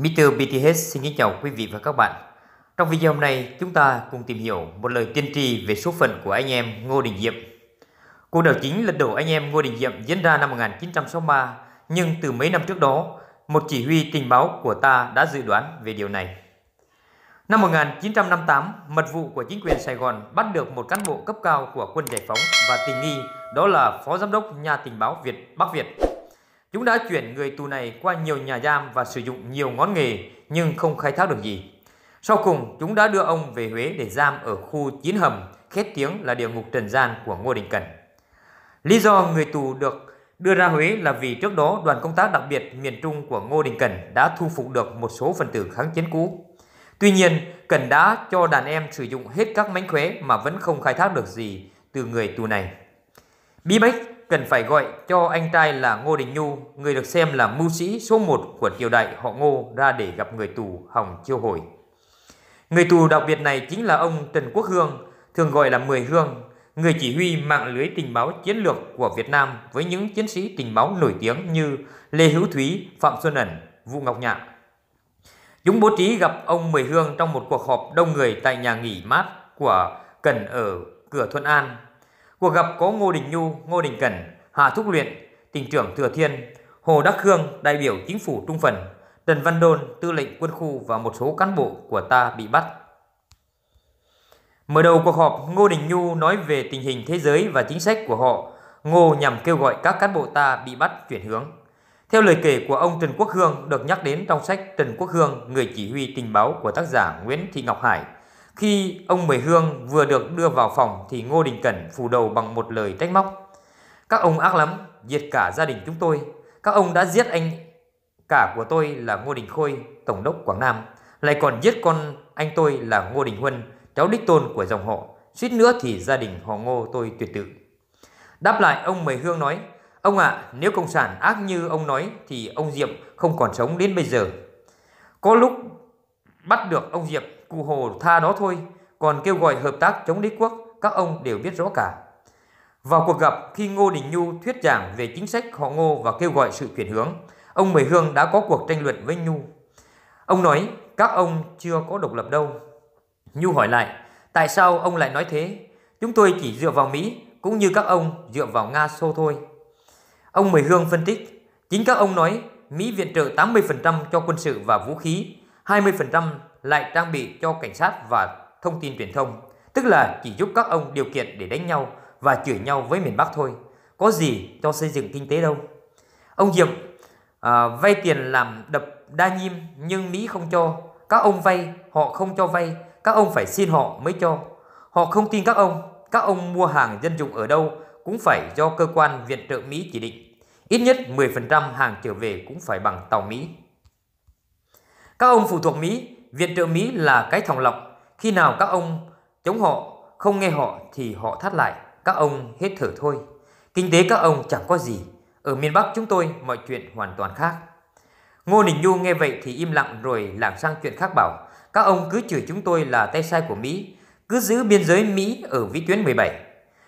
Mr. BTH xin kính chào quý vị và các bạn. Trong video hôm nay, chúng ta cùng tìm hiểu một lời tiên tri về số phận của anh em Ngô Đình Diệm. Cuộc đảo chính lật đổ anh em Ngô Đình Diệm diễn ra năm 1963, nhưng từ mấy năm trước đó, một chỉ huy tình báo của ta đã dự đoán về điều này. Năm 1958, mật vụ của chính quyền Sài Gòn bắt được một cán bộ cấp cao của quân giải phóng và tình nghi đó là Phó Giám đốc nhà tình báo Việt Bắc Việt Chúng đã chuyển người tù này qua nhiều nhà giam và sử dụng nhiều ngón nghề nhưng không khai thác được gì. Sau cùng, chúng đã đưa ông về Huế để giam ở khu Chín Hầm, khét tiếng là địa ngục trần gian của Ngô Đình Cẩn. Lý do người tù được đưa ra Huế là vì trước đó đoàn công tác đặc biệt miền Trung của Ngô Đình Cẩn đã thu phục được một số phần tử kháng chiến cũ. Tuy nhiên, Cẩn đã cho đàn em sử dụng hết các mánh khóe mà vẫn không khai thác được gì từ người tù này. Bí bách cần phải gọi cho anh trai là Ngô Đình Nhu, người được xem là mưu sĩ số 1 của triều đại họ Ngô ra để gặp người tù Hồng Chiêu Hồi. Người tù đặc biệt này chính là ông Trần Quốc Hương, thường gọi là Mười Hương, người chỉ huy mạng lưới tình báo chiến lược của Việt Nam với những chiến sĩ tình báo nổi tiếng như Lê Hữu Thúy, Phạm Xuân Ẩn, Vũ Ngọc Nhạ Chúng bố trí gặp ông Mười Hương trong một cuộc họp đông người tại nhà nghỉ mát của Cần ở cửa Thuận An, Cuộc gặp có Ngô Đình Nhu, Ngô Đình Cẩn, Hà Thúc Luyện, tỉnh trưởng Thừa Thiên, Hồ Đắc Khương, đại biểu chính phủ Trung Phần, Trần Văn Đôn, tư lệnh quân khu và một số cán bộ của ta bị bắt. Mở đầu cuộc họp, Ngô Đình Nhu nói về tình hình thế giới và chính sách của họ. Ngô nhằm kêu gọi các cán bộ ta bị bắt chuyển hướng. Theo lời kể của ông Trần Quốc Hương được nhắc đến trong sách Trần Quốc Hương, người chỉ huy tình báo của tác giả Nguyễn Thị Ngọc Hải – khi ông Mười Hương vừa được đưa vào phòng thì Ngô Đình Cẩn phủ đầu bằng một lời trách móc. Các ông ác lắm, diệt cả gia đình chúng tôi. Các ông đã giết anh cả của tôi là Ngô Đình Khôi, Tổng đốc Quảng Nam. Lại còn giết con anh tôi là Ngô Đình Huân, cháu đích tôn của dòng họ. Suýt nữa thì gia đình họ Ngô tôi tuyệt tự. Đáp lại ông Mười Hương nói, ông ạ, à, nếu Cộng sản ác như ông nói thì ông Diệm không còn sống đến bây giờ. Có lúc bắt được ông Diệp cụ Hồ tha nó thôi, còn kêu gọi hợp tác chống đế quốc, các ông đều biết rõ cả. Vào cuộc gặp, khi Ngô Đình Nhu thuyết giảng về chính sách họ Ngô và kêu gọi sự chuyển hướng, ông Mười Hương đã có cuộc tranh luận với Nhu. Ông nói, các ông chưa có độc lập đâu. Nhu hỏi lại, tại sao ông lại nói thế? Chúng tôi chỉ dựa vào Mỹ, cũng như các ông dựa vào Nga xô thôi. Ông Mười Hương phân tích, chính các ông nói Mỹ viện trợ 80% cho quân sự và vũ khí 20% lại trang bị cho cảnh sát và thông tin truyền thông, tức là chỉ giúp các ông điều kiện để đánh nhau và chửi nhau với miền Bắc thôi. Có gì cho xây dựng kinh tế đâu. Ông Diệm à, vay tiền làm đập đa nhiêm nhưng Mỹ không cho. Các ông vay, họ không cho vay, các ông phải xin họ mới cho. Họ không tin các ông, các ông mua hàng dân dụng ở đâu cũng phải do cơ quan viện trợ Mỹ chỉ định. Ít nhất 10% hàng trở về cũng phải bằng tàu Mỹ. Các ông phụ thuộc Mỹ, viện trợ Mỹ là cái thòng lọng. Khi nào các ông chống họ, không nghe họ thì họ thắt lại. Các ông hết thở thôi. Kinh tế các ông chẳng có gì. Ở miền Bắc chúng tôi mọi chuyện hoàn toàn khác. Ngô Đình Du nghe vậy thì im lặng rồi lảng sang chuyện khác bảo. Các ông cứ chửi chúng tôi là tay sai của Mỹ. Cứ giữ biên giới Mỹ ở vĩ tuyến 17.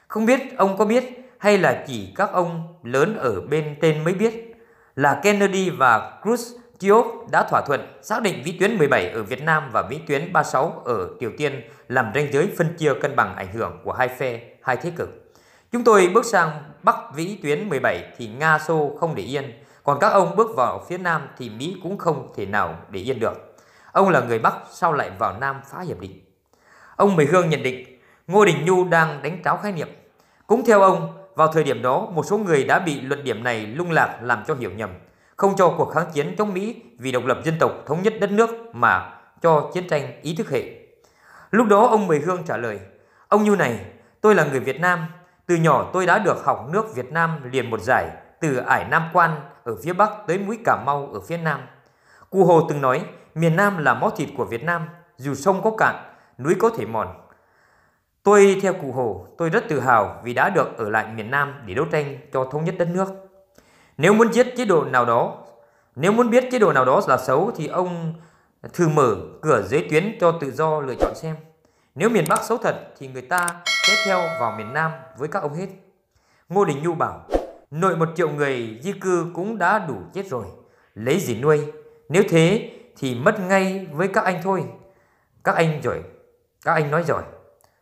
Không biết ông có biết hay là chỉ các ông lớn ở bên tên mới biết là Kennedy và Cruz Kiev đã thỏa thuận xác định vĩ tuyến 17 ở Việt Nam và vĩ tuyến 36 ở Triều Tiên làm ranh giới phân chia cân bằng ảnh hưởng của hai phe, hai thế cực. Chúng tôi bước sang Bắc vĩ tuyến 17 thì Nga Xô không để yên, còn các ông bước vào phía Nam thì Mỹ cũng không thể nào để yên được. Ông là người Bắc sao lại vào Nam phá hiệp định? Ông Mỹ Hương nhận định Ngô Đình Nhu đang đánh tráo khái niệm. Cũng theo ông, vào thời điểm đó một số người đã bị luận điểm này lung lạc làm cho hiểu nhầm không cho cuộc kháng chiến chống Mỹ vì độc lập dân tộc thống nhất đất nước mà cho chiến tranh ý thức hệ. Lúc đó ông Mười Hương trả lời, ông như này, tôi là người Việt Nam, từ nhỏ tôi đã được học nước Việt Nam liền một giải từ ải Nam Quan ở phía Bắc tới mũi Cà Mau ở phía Nam. Cụ Hồ từng nói, miền Nam là máu thịt của Việt Nam, dù sông có cạn, núi có thể mòn. Tôi theo cụ Hồ, tôi rất tự hào vì đã được ở lại miền Nam để đấu tranh cho thống nhất đất nước. Nếu muốn giết chế độ nào đó, nếu muốn biết chế độ nào đó là xấu thì ông thử mở cửa giới tuyến cho tự do lựa chọn xem. Nếu miền Bắc xấu thật thì người ta sẽ theo vào miền Nam với các ông hết. Ngô Đình Nhu bảo, nội một triệu người di cư cũng đã đủ chết rồi, lấy gì nuôi? Nếu thế thì mất ngay với các anh thôi. Các anh giỏi, các anh nói giỏi.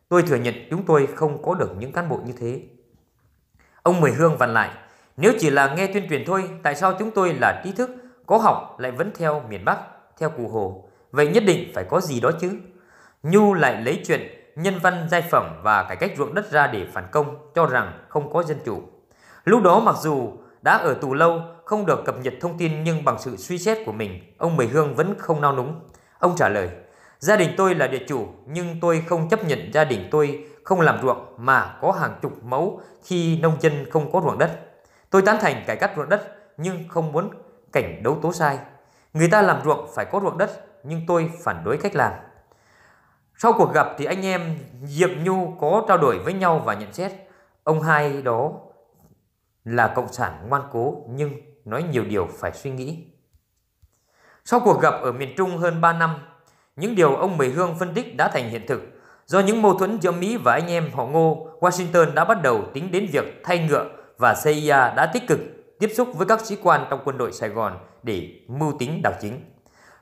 Tôi thừa nhận chúng tôi không có được những cán bộ như thế. Ông Mười Hương vặn lại, nếu chỉ là nghe tuyên truyền thôi, tại sao chúng tôi là trí thức, có học lại vẫn theo miền Bắc, theo cụ Hồ? Vậy nhất định phải có gì đó chứ? Nhu lại lấy chuyện nhân văn giai phẩm và cải cách ruộng đất ra để phản công, cho rằng không có dân chủ. Lúc đó mặc dù đã ở tù lâu, không được cập nhật thông tin nhưng bằng sự suy xét của mình, ông Mười Hương vẫn không nao núng. Ông trả lời, gia đình tôi là địa chủ nhưng tôi không chấp nhận gia đình tôi không làm ruộng mà có hàng chục mẫu khi nông dân không có ruộng đất. Tôi tán thành cải cách ruộng đất nhưng không muốn cảnh đấu tố sai. Người ta làm ruộng phải có ruộng đất nhưng tôi phản đối cách làm. Sau cuộc gặp thì anh em diệp Nhu có trao đổi với nhau và nhận xét ông hai đó là cộng sản ngoan cố nhưng nói nhiều điều phải suy nghĩ. Sau cuộc gặp ở miền Trung hơn 3 năm, những điều ông Mười Hương phân tích đã thành hiện thực. Do những mâu thuẫn giữa Mỹ và anh em họ Ngô, Washington đã bắt đầu tính đến việc thay ngựa và CIA đã tích cực tiếp xúc với các sĩ quan trong quân đội Sài Gòn để mưu tính đảo chính.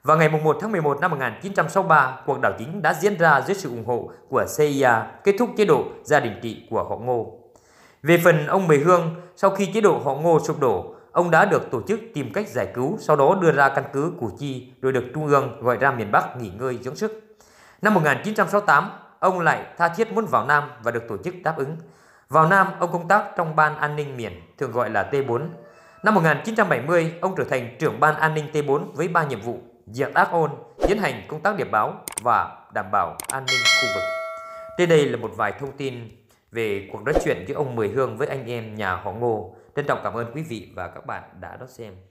Vào ngày 1 tháng 11 năm 1963, cuộc đảo chính đã diễn ra dưới sự ủng hộ của CIA kết thúc chế độ gia đình trị của họ Ngô. Về phần ông Mười Hương, sau khi chế độ họ Ngô sụp đổ, ông đã được tổ chức tìm cách giải cứu, sau đó đưa ra căn cứ Củ Chi rồi được Trung ương gọi ra miền Bắc nghỉ ngơi dưỡng sức. Năm 1968, ông lại tha thiết muốn vào Nam và được tổ chức đáp ứng. Vào Nam, ông công tác trong Ban An ninh miền, thường gọi là T4. Năm 1970, ông trở thành trưởng Ban An ninh T4 với 3 nhiệm vụ diệt ác ôn, tiến hành công tác điệp báo và đảm bảo an ninh khu vực. Trên đây là một vài thông tin về cuộc nói chuyện giữa ông Mười Hương với anh em nhà họ Ngô. Trân trọng cảm ơn quý vị và các bạn đã đón xem.